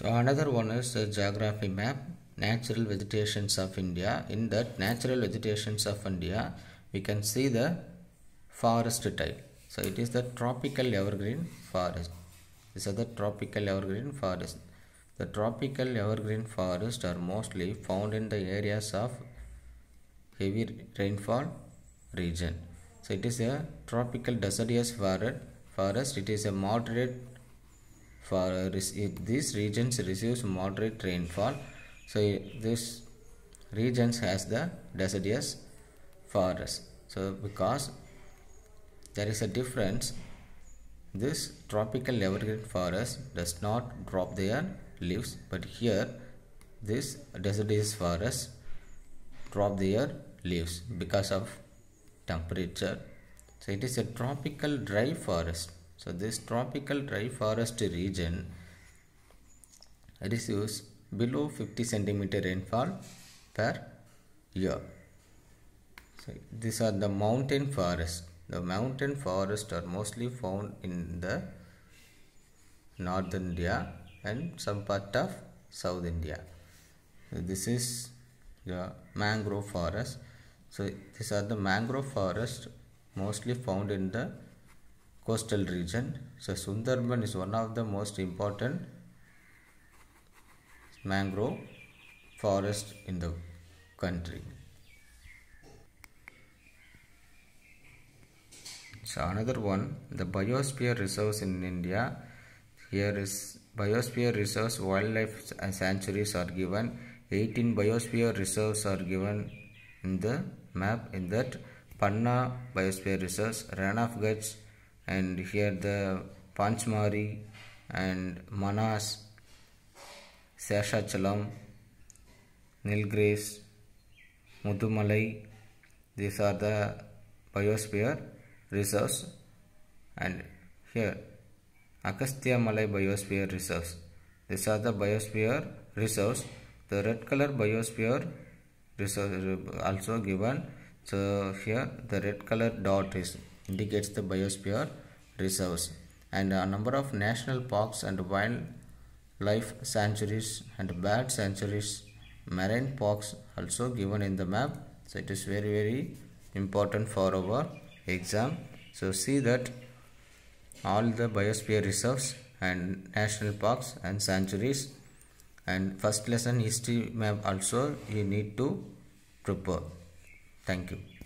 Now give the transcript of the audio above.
So another one is the geography map, natural vegetations of India. In that natural vegetations of India, we can see the forest type. So it is the tropical evergreen forest. These are the tropical evergreen forest. The tropical evergreen forest are mostly found in the areas of heavy rainfall region. So it is a tropical deciduous forest. It is a moderate for uh, eh, these regions receives moderate rainfall so eh, this regions has the deciduous forest so because there is a difference this tropical evergreen forest does not drop their leaves but here this deciduous forest drop their leaves because of temperature so it is a tropical dry forest so this tropical dry forest region receives below 50 centimeter rainfall per year. So these are the mountain forests. The mountain forests are mostly found in the northern India and some part of South India. So this is the mangrove forest. So these are the mangrove forests mostly found in the coastal region. So Sundarban is one of the most important mangrove forest in the country. So another one, the biosphere reserves in India. Here is biosphere reserves, wildlife sanctuaries are given. 18 biosphere reserves are given in the map in that Panna Biosphere Reserves, Ranaf Ghats and here the Panchmari and Manas, Seshachalam, Nilgris, Mudumalai, these are the biosphere reserves and here Akastya Malai biosphere reserves. These are the biosphere reserves. The red color biosphere reserve also given. So here the red color dot is indicates the biosphere reserves and a number of national parks and wildlife sanctuaries and bird sanctuaries marine parks also given in the map so it is very very important for our exam so see that all the biosphere reserves and national parks and sanctuaries and first lesson history map also you need to prepare thank you